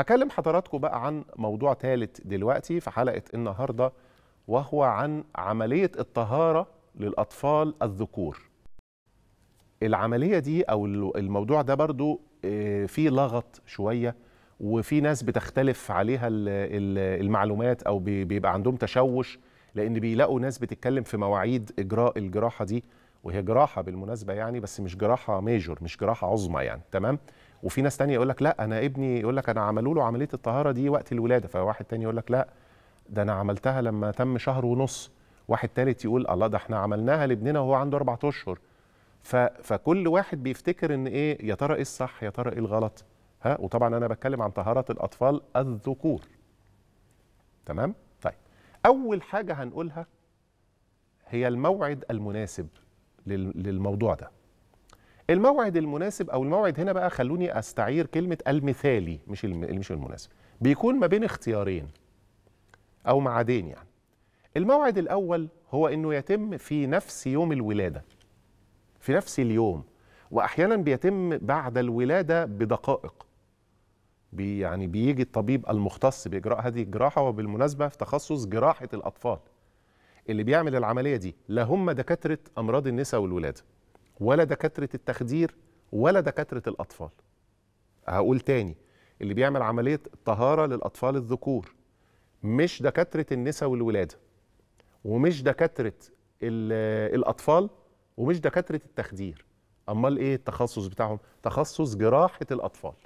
هكلم حضراتكم بقى عن موضوع ثالث دلوقتي في حلقة النهاردة وهو عن عملية الطهارة للأطفال الذكور العملية دي أو الموضوع ده برضو آه، فيه لغط شوية وفي ناس بتختلف عليها المعلومات أو بيبقى عندهم تشوش لأن بيلاقوا ناس بتتكلم في مواعيد إجراء الجراحة دي وهي جراحة بالمناسبة يعني بس مش جراحة ميجور مش جراحة عظمى يعني تمام وفي ناس تانية يقول لك لا انا ابني يقول لك انا عملوا له عمليه الطهاره دي وقت الولاده فواحد تاني يقول لك لا ده انا عملتها لما تم شهر ونص واحد تالت يقول الله ده احنا عملناها لابننا وهو عنده اربع اشهر فكل واحد بيفتكر ان ايه يا ترى ايه الصح يا ترى ايه الغلط ها وطبعا انا بتكلم عن طهاره الاطفال الذكور تمام طيب اول حاجه هنقولها هي الموعد المناسب للموضوع ده الموعد المناسب او الموعد هنا بقى خلوني استعير كلمه المثالي مش مش المناسب بيكون ما بين اختيارين او معادين يعني الموعد الاول هو انه يتم في نفس يوم الولاده في نفس اليوم واحيانا بيتم بعد الولاده بدقائق بي يعني بيجي الطبيب المختص باجراء هذه الجراحه وبالمناسبه في تخصص جراحه الاطفال اللي بيعمل العمليه دي لا هم دكاتره امراض النساء والولاده ولا دكاتره التخدير ولا دكاتره الاطفال هقول تاني اللي بيعمل عمليه طهاره للاطفال الذكور مش دكاتره النساء والولاده ومش دكاتره آه، الاطفال ومش دكاتره التخدير امال ايه التخصص بتاعهم تخصص جراحه الاطفال